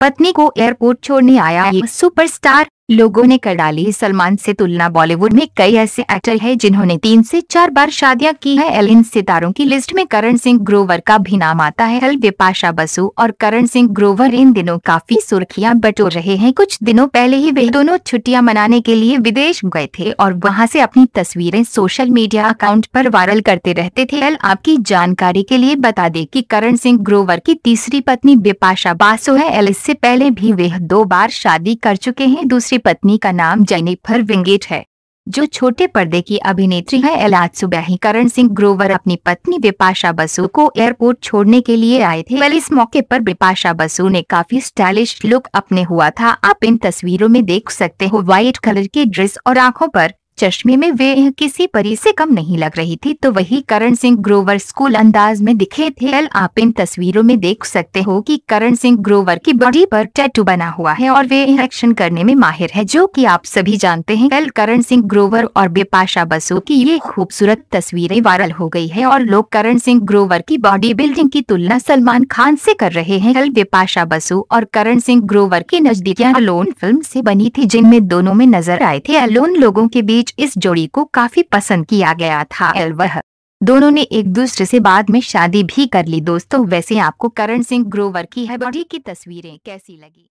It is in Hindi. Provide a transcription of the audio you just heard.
पत्नी को एयरपोर्ट छोड़ने आया सुपर सुपरस्टार लोगों ने कर डाली सलमान से तुलना बॉलीवुड में कई ऐसे एक्टर हैं जिन्होंने तीन से चार बार शादियां की है एल इन सितारों की लिस्ट में करण सिंह ग्रोवर का भी नाम आता है हल विपाशा बसु और करण सिंह ग्रोवर इन दिनों काफी सुर्खियां बटोर रहे हैं कुछ दिनों पहले ही वे दोनों छुट्टियां मनाने के लिए विदेश गए थे और वहाँ ऐसी अपनी तस्वीरें सोशल मीडिया अकाउंट आरोप वायरल करते रहते थे एल आपकी जानकारी के लिए बता दे की करण सिंह ग्रोवर की तीसरी पत्नी बिपाशा बासु है एल इससे पहले भी वे दो बार शादी कर चुके हैं दूसरी पत्नी का नाम जेनिफर विंगेट है जो छोटे पर्दे की अभिनेत्री है एलाज सुबह ही करण सिंह ग्रोवर अपनी पत्नी बिपाशा बसु को एयरपोर्ट छोड़ने के लिए आए थे वेल इस मौके पर बिपाशा बसु ने काफी स्टाइलिश लुक अपने हुआ था आप इन तस्वीरों में देख सकते हो व्हाइट कलर के ड्रेस और आंखों पर चश्मे में वे किसी परी से कम नहीं लग रही थी तो वही करण सिंह ग्रोवर स्कूल अंदाज में दिखे थे कल आप इन तस्वीरों में देख सकते हो कि करण सिंह ग्रोवर की बॉडी पर टैटू बना हुआ है और वे एक्शन करने में माहिर है जो कि आप सभी जानते हैं कल करण सिंह ग्रोवर और बेपाशा बसु की ये खूबसूरत तस्वीरें वायरल हो गई है और लोग करण सिंह ग्रोवर की बॉडी बिल्डिंग की तुलना सलमान खान ऐसी कर रहे हैं कल बेपाशा बसु और करण सिंह ग्रोवर की नजदीकियाँ लोन फिल्म ऐसी बनी थी जिनमें दोनों में नजर आए थे अलोन लोगों के बीच बीच इस जोड़ी को काफी पसंद किया गया था वह दोनों ने एक दूसरे से बाद में शादी भी कर ली दोस्तों वैसे आपको करण सिंह ग्रोवर की है बॉडी की तस्वीरें कैसी लगी